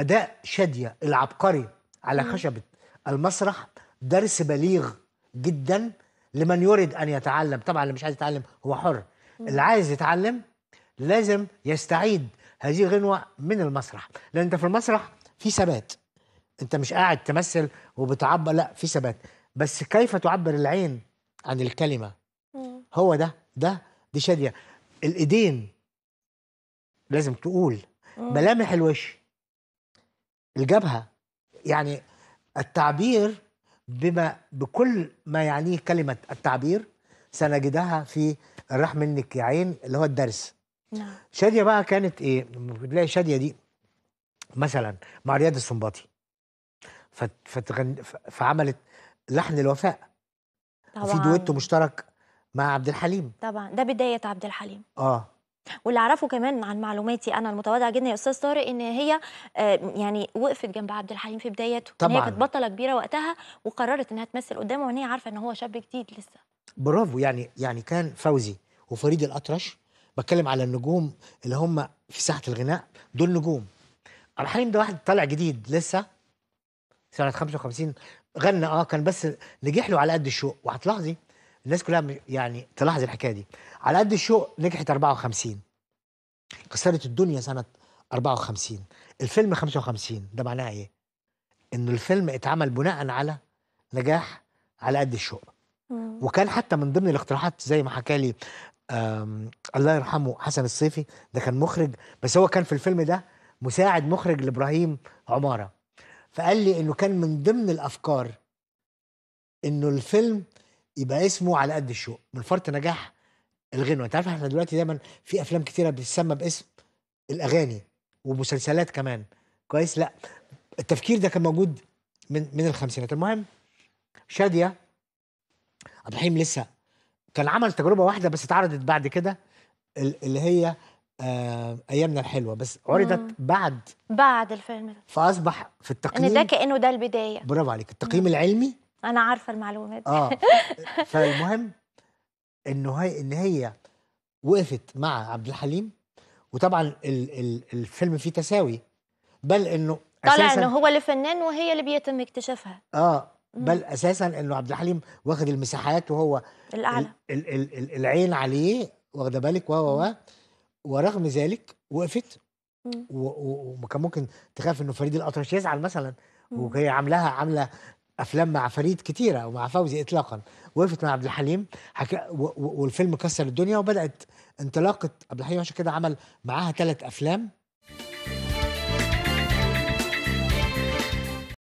اداء شاديه العبقري على خشبه المسرح درس بليغ جدا لمن يريد ان يتعلم طبعا اللي مش عايز يتعلم هو حر اللي عايز يتعلم لازم يستعيد هذه الغنوه من المسرح لان انت في المسرح في ثبات انت مش قاعد تمثل وبتعبر لا في ثبات بس كيف تعبر العين عن الكلمه هو ده ده دي شاديه الايدين لازم تقول ملامح الوش الجبهه يعني التعبير بما بكل ما يعنيه كلمه التعبير سنجدها في الراح منك يا عين اللي هو الدرس نعم شاديه بقى كانت ايه بتلاقي شاديه دي مثلا مع رياض السنباطي فتغن... فعملت لحن الوفاء طبعا في دويتو مشترك مع عبد الحليم طبعا ده بدايه عبد الحليم اه واللي اعرفه كمان عن معلوماتي انا المتواضعه جدا يا استاذ طارق ان هي آه، يعني وقفت جنب عبد الحليم في بدايته طبعا هي كانت بطله كبيره وقتها وقررت انها تمثل قدامه وان هي عارفه ان هو شاب جديد لسه برافو يعني يعني كان فوزي وفريد الاطرش بتكلم على النجوم اللي هم في ساحه الغناء دول نجوم عبد الحليم ده واحد طالع جديد لسه سنه 55 غنى اه كان بس نجح له على قد الشوق وهتلاحظي الناس كلها يعني تلاحظ الحكايه دي على قد الشوق نجحت 54 كسرت الدنيا سنه 54 الفيلم 55 ده معناه ايه ان الفيلم اتعمل بناء على نجاح على قد الشوق وكان حتى من ضمن الاقتراحات زي ما حكى لي الله يرحمه حسن الصيفي ده كان مخرج بس هو كان في الفيلم ده مساعد مخرج لابراهيم عماره فقال لي انه كان من ضمن الافكار انه الفيلم يبقى اسمه على قد الشوق من فرط نجاح الغنوه انت عارف احنا دلوقتي دايما في افلام كتيره بتسمى باسم الاغاني ومسلسلات كمان كويس لا التفكير ده كان موجود من من الخمسينات المهم شاديه عبد الحليم لسه كان عمل تجربه واحده بس اتعرضت بعد كده اللي هي آه ايامنا الحلوه بس عرضت مم. بعد بعد الفيلم ده فاصبح في التقييم ان ده كانه ده البدايه برافو عليك التقييم مم. العلمي انا عارفه المعلومات اه فالمهم انه هي ان هي وقفت مع عبد الحليم وطبعا ال ال الفيلم فيه تساوي بل انه طلع انه هو اللي فنان وهي اللي بيتم اكتشافها اه بل اساسا انه عبد الحليم واخد المساحات وهو الاعلى ال ال ال العين عليه واخده بالك و و ورغم ذلك وقفت وكان ممكن تخاف انه فريد الاطرش يزعل مثلا وهي عاملاها عامله افلام مع فريد كتيره ومع فوزي اطلاقا وقفت مع عبد الحليم حكا والفيلم كسر الدنيا وبدات انطلاقه عبد الحليم عشان كده عمل معاها ثلاث افلام